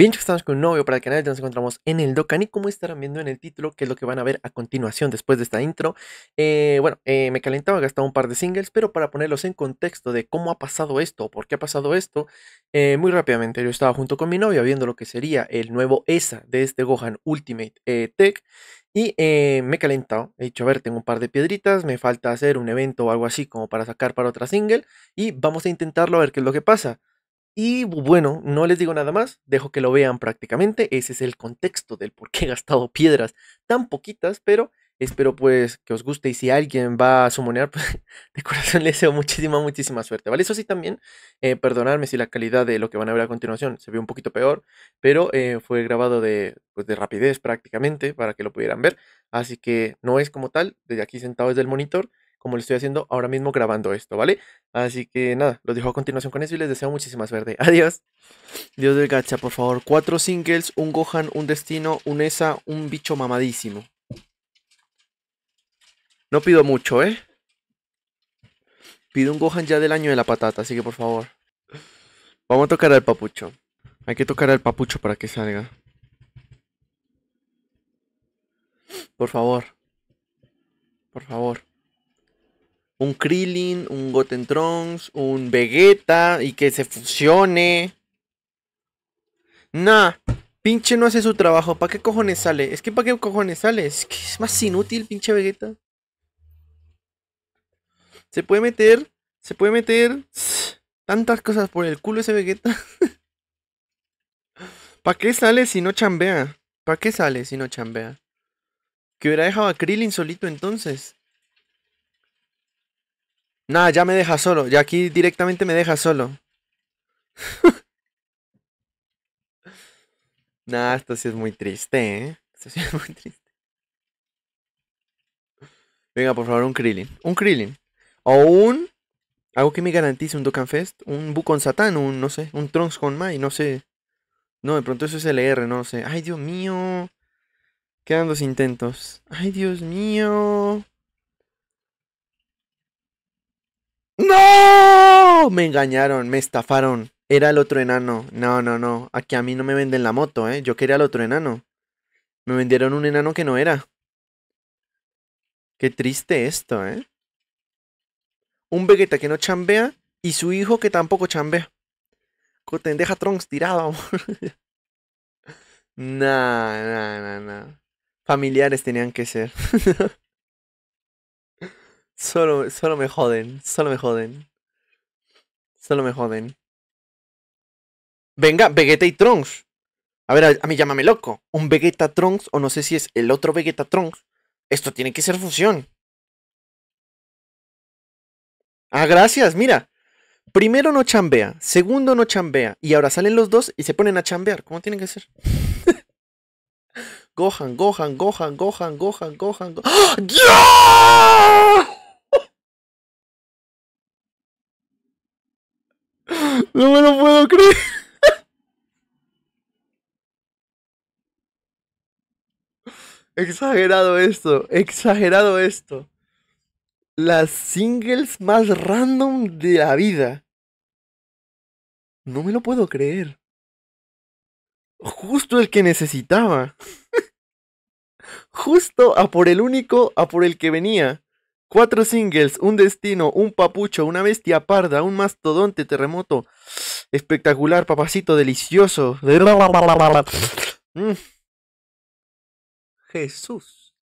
Bien, estamos con un novio para el canal, ya nos encontramos en el Dokkan y como estarán viendo en el título, que es lo que van a ver a continuación después de esta intro. Eh, bueno, bueno, eh, he me calentaba, gastado un par de singles, pero para ponerlos en contexto de cómo ha pasado esto o por qué ha pasado esto, eh, muy rápidamente yo estaba junto con mi novia viendo lo que sería el nuevo ESA de este Gohan Ultimate Tech y me he calentado, he dicho, a ver, tengo un par de piedritas, me falta hacer un evento o algo así como para sacar para otra single y vamos a intentarlo a ver qué es lo que pasa. Y bueno, no les digo nada más, dejo que lo vean prácticamente, ese es el contexto del por qué he gastado piedras tan poquitas, pero espero pues que os guste y si alguien va a sumonear, pues de corazón les deseo muchísima, muchísima suerte, ¿vale? Eso sí también, eh, perdonadme si la calidad de lo que van a ver a continuación se ve un poquito peor, pero eh, fue grabado de, pues, de rapidez prácticamente para que lo pudieran ver, así que no es como tal, desde aquí sentado desde el monitor, como lo estoy haciendo ahora mismo grabando esto, ¿vale? Así que nada, los dejo a continuación con eso y les deseo muchísimas verde. Adiós. Dios del gacha, por favor. Cuatro singles, un Gohan, un Destino, un Esa, un bicho mamadísimo. No pido mucho, ¿eh? Pido un Gohan ya del año de la patata, así que por favor. Vamos a tocar al papucho. Hay que tocar al papucho para que salga. Por favor. Por favor un Krillin, un Goten Trunks, un Vegeta y que se fusione. Nah, pinche no hace su trabajo. ¿Para qué cojones sale? Es que ¿para qué cojones sale? Es que es más inútil, pinche Vegeta. Se puede meter, se puede meter tantas cosas por el culo ese Vegeta. ¿Para qué sale si no chambea? ¿Para qué sale si no chambea? Que hubiera dejado a Krillin solito entonces. Nada, ya me deja solo. Ya aquí directamente me deja solo. Nada, esto sí es muy triste, ¿eh? Esto sí es muy triste. Venga, por favor, un Krillin. Un Krillin. O un... Algo que me garantice un Dokkan Fest. Un Bu con Satán. Un, no sé. Un Trunks con Mai. No sé. No, de pronto eso es LR. No sé. Ay, Dios mío. Quedan dos intentos. Ay, Dios mío. Me engañaron, me estafaron. Era el otro enano. No, no, no. Aquí a mí no me venden la moto, ¿eh? Yo quería el otro enano. Me vendieron un enano que no era. Qué triste esto, ¿eh? Un Vegeta que no chambea y su hijo que tampoco chambea. Coten, deja Trunks tirado. nah, nah, nah, nah. Familiares tenían que ser. solo, solo me joden, solo me joden. Solo me joden. Venga, Vegeta y Trunks. A ver, a, mí llámame loco. Un Vegeta Trunks, o no sé si es el otro Vegeta Trunks. Esto tiene que ser fusión. Ah, gracias, mira. Primero no chambea, segundo no chambea, y ahora salen los dos y se ponen a chambear. ¿Cómo tienen que ser? Gohan, Gohan, Gohan, Gohan, Gohan, Gohan. ¡Oh! No me lo puedo creer. Exagerado esto, exagerado esto. Las singles más random de la vida. No me lo puedo creer. Justo el que necesitaba. Justo a por el único, a por el que venía. Cuatro singles, un destino, un papucho, una bestia parda, un mastodonte, terremoto. Espectacular, papacito, delicioso. Mm. Jesús.